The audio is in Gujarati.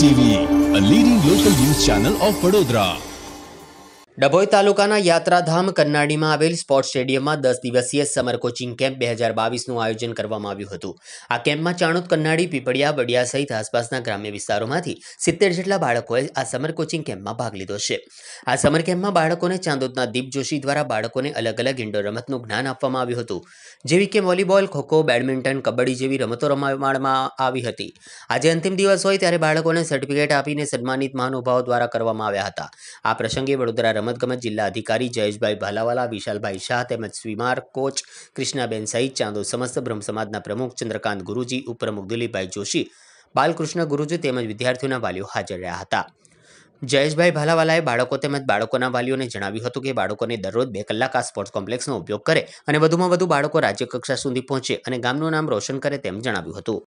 TV, a leading local news channel of Vadodara. Dabhoi તાલુકાના યાત્રાધામ કન્નાડીમાં આવેલ સ્પોર્ટ સ્ટેડિયમમાં દસ દિવસીય સમર કોચિંગ કેમ્પ બે હજાર બાવીસનું આયોજન કરવામાં આવ્યું હતું આ કેમ્પમાં ચાણોદ કન્નાડી પીપળિયા વડિયા સહિત આસપાસના ગ્રામ્ય વિસ્તારોમાંથી સિત્તેર જેટલા બાળકોએ આ સમર કોચિંગ કેમ્પમાં ભાગ લીધો છે આ સમર કેમ્પમાં બાળકોને ચાંદોદના દીપ જોશી દ્વારા બાળકોને અલગ અલગ ઇન્ડોર રમતનું જ્ઞાન આપવામાં આવ્યું હતું જેવી કે વોલીબોલ ખોખો બેડમિન્ટન કબડ્ડી જેવી રમતો રમાડવામાં આવી હતી આજે અંતિમ દિવસ હોય ત્યારે બાળકોને સર્ટિફિકેટ આપીને સન્માનિત મહાનુભાવો દ્વારા કરવામાં આવ્યા હતા આ પ્રસંગે વડોદરા રમત રમતગમત જિલ્લા અધિકારી જયેશભાઈ ભાલાવાલા વિશાલભાઈ શાહ તેમજ સ્વીમાર કોચ કૃષ્ણાબેન સહિત ચાંદો સમસ્ત બ્રહ્મ સમાજના પ્રમુખ ચંદ્રકાંત ગુરુજી ઉપપ્રમુખ દિલીપભાઈ જોશી બાલકૃષ્ણ ગુરુજી તેમજ વિદ્યાર્થીઓના વાલીઓ હાજર રહ્યા હતા જયેશભાઈ ભાલાવાલાએ બાળકો તેમજ બાળકોના વાલીઓને જણાવ્યું હતું કે બાળકોને દરરોજ બે કલાક આ સ્પોર્ટ્સ કોમ્પ્લેક્સનો ઉપયોગ કરે અને વધુમાં વધુ બાળકો રાજ્યકક્ષા સુધી પહોંચે અને ગામનું નામ રોશન કરે તેમ જણાવ્યું હતું